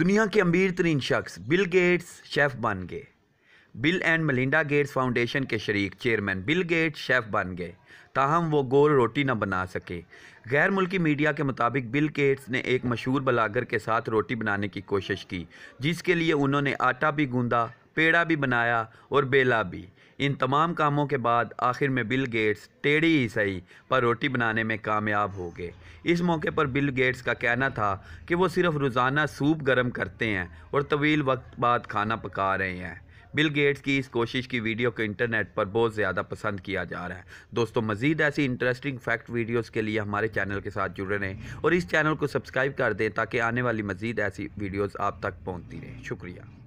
दुनिया के अमीर तरीन शख्स बिल गेट्स शेफ़ बन गए Bill and Melinda Gates Foundation के शरीक चेयरमैन बिल गेट्स शेफ़ बन गए ताहम वो गोल रोटी ना बना सके गैर मुल्की मीडिया के मुताबिक बिल गेट्स ने एक मशहूर बलागर के साथ रोटी बनाने की कोशिश की जिसके लिए उन्होंने आटा भी गूंदा पेड़ा भी बनाया और बेला भी इन तमाम कामों के बाद आखिर में बिल गेट्स टेढ़ी ही सही पर रोटी बनाने में कामयाब हो गए इस मौके पर बिल गेट्स का कहना था कि वो सिर्फ रोज़ाना सूप गर्म करते हैं और तवील वक्त बाद खाना पका रहे हैं बिल गेट्स की इस कोशिश की वीडियो को इंटरनेट पर बहुत ज़्यादा पसंद किया जा रहा है दोस्तों मजीद ऐसी इंटरेस्टिंग फैक्ट वीडियोस के लिए हमारे चैनल के साथ जुड़े रहें और इस चैनल को सब्सक्राइब कर दें ताकि आने वाली मजीद ऐसी वीडियोस आप तक पहुंचती रहें शुक्रिया